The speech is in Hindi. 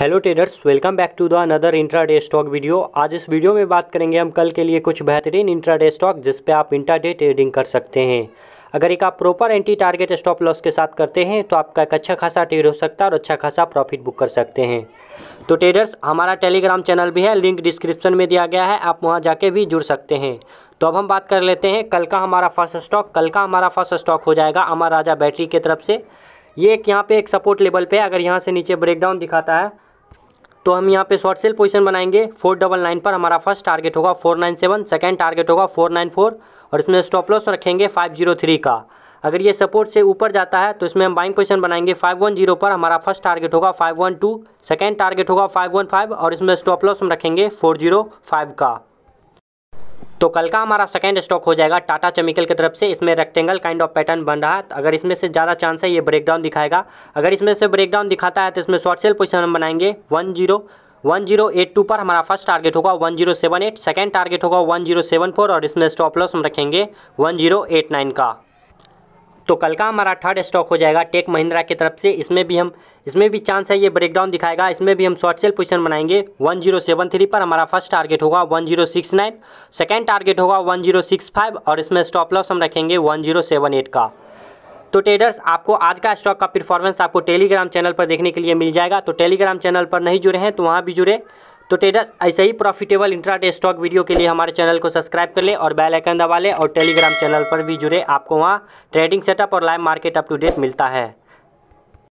hello traders welcome back to the another intraday stock video आज इस वीडियो में बात करेंगे हम कल के लिए कुछ बेहतरीन इंट्राडे स्टॉक जिस पे आप इंट्राडे ट्रेडिंग कर सकते हैं अगर एक आप proper entry target stop loss के साथ करते हैं तो आपका एक अच्छा खासा ट्रेड हो सकता है और अच्छा खासा प्रॉफिट बुक कर सकते हैं तो ट्रेडर्स हमारा टेलीग्राम चैनल भी है लिंक डिस्क्रिप्शन में दिया गया है आप वहाँ जाके भी जुड़ सकते हैं तो अब हम बात कर लेते हैं कल का हमारा फर्स्ट स्टॉक कल का हमारा फर्स्ट स्टॉक हो जाएगा अमर राजा बैटरी की तरफ से ये एक यहाँ पे एक सपोर्ट लेवल पे अगर यहाँ से नीचे ब्रेकडाउन दिखाता है तो हम यहाँ पे शॉर्ट सेल पोजीशन बनाएंगे फोर डबल नाइन पर हमारा फर्स्ट टारगेट होगा four nine seven second target होगा फोर नाइन फोर और इसमें स्टॉप लॉस रखेंगे फाइव जीरो थ्री का अगर ये सपोर्ट से ऊपर जाता है तो इसमें हम बाइंग पोजीशन बनाएंगे फाइव वन जीरो पर हमारा फर्स्ट टारगेट होगा five one two second target होगा फाइव वन फाइव और इसमें स्टॉप लॉस हम रखेंगे फोर जीरो फाइव का तो कल का हमारा सेकेंड स्टॉक हो जाएगा टाटा केमिकल की तरफ से इसमें रेक्टेंगल काइंड ऑफ पैटर्न बन रहा है तो अगर इसमें से ज़्यादा चांस है ये ब्रेकडाउन दिखाएगा अगर इसमें से ब्रेकडाउन दिखाता है तो इसमें शॉर्ट सेल पोजिशन हम बनाएंगे one zero one zero eight two पर हमारा फर्स्ट टारगेट होगा one zero seven eight second target होगा वन जीरो सेवन फोर और इसमें स्टॉप लॉस हम रखेंगे वन जीरो एट नाइन का तो कल का हमारा थर्ड स्टॉक हो जाएगा टेक महिंद्रा की तरफ से इसमें भी हम इसमें भी चांस है ये ब्रेकडाउन दिखाएगा इसमें भी हम शॉर्ट सेल पोजीशन बनाएंगे 1073 पर हमारा फर्स्ट टारगेट होगा 1069 सेकंड टारगेट होगा 1065 और इसमें स्टॉप लॉस हम रखेंगे 1078 का तो ट्रेडर्स आपको आज का स्टॉक का परफॉर्मेंस आपको टेलीग्राम चैनल पर देखने के लिए मिल जाएगा तो टेलीग्राम चैनल पर नहीं जुड़े हैं तो वहाँ भी जुड़े तो ट्रेडर्स ऐसे ही प्रॉफिटेबल इंट्राडे स्टॉक वीडियो के लिए हमारे चैनल को सब्सक्राइब कर ले और बेल आइकन दबा ले और टेलीग्राम चैनल पर भी जुड़े आपको वहाँ ट्रेडिंग सेटअप और live market up to date मिलता है